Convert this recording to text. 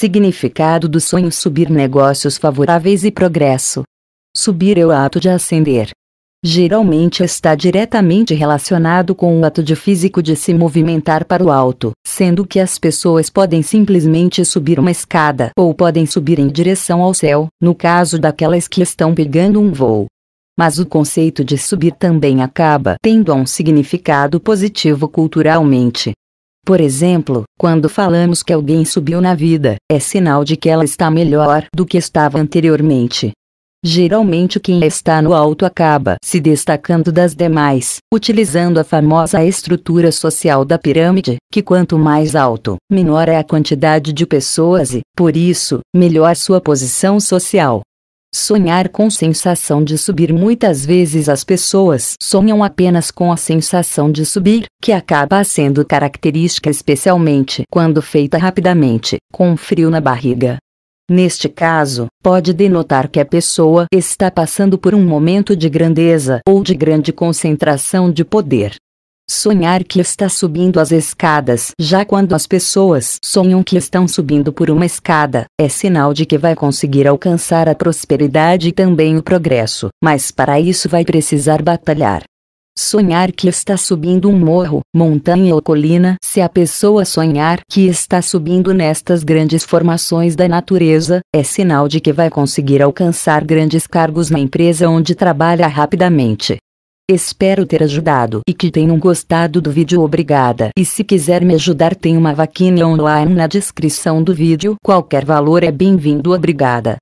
Significado do sonho subir negócios favoráveis e progresso. Subir é o ato de ascender. Geralmente está diretamente relacionado com o ato de físico de se movimentar para o alto, sendo que as pessoas podem simplesmente subir uma escada ou podem subir em direção ao céu, no caso daquelas que estão pegando um voo mas o conceito de subir também acaba tendo um significado positivo culturalmente, por exemplo, quando falamos que alguém subiu na vida, é sinal de que ela está melhor do que estava anteriormente. Geralmente quem está no alto acaba se destacando das demais, utilizando a famosa estrutura social da pirâmide, que quanto mais alto, menor é a quantidade de pessoas e, por isso, melhor sua posição social. Sonhar com sensação de subir Muitas vezes as pessoas sonham apenas com a sensação de subir, que acaba sendo característica especialmente quando feita rapidamente, com frio na barriga. Neste caso, pode denotar que a pessoa está passando por um momento de grandeza ou de grande concentração de poder. Sonhar que está subindo as escadas. Já quando as pessoas sonham que estão subindo por uma escada, é sinal de que vai conseguir alcançar a prosperidade e também o progresso, mas para isso vai precisar batalhar. Sonhar que está subindo um morro, montanha ou colina, se a pessoa sonhar que está subindo nestas grandes formações da natureza, é sinal de que vai conseguir alcançar grandes cargos na empresa onde trabalha rapidamente. Espero ter ajudado e que tenham gostado do vídeo obrigada. E se quiser me ajudar tem uma vaquinha online na descrição do vídeo. Qualquer valor é bem-vindo obrigada.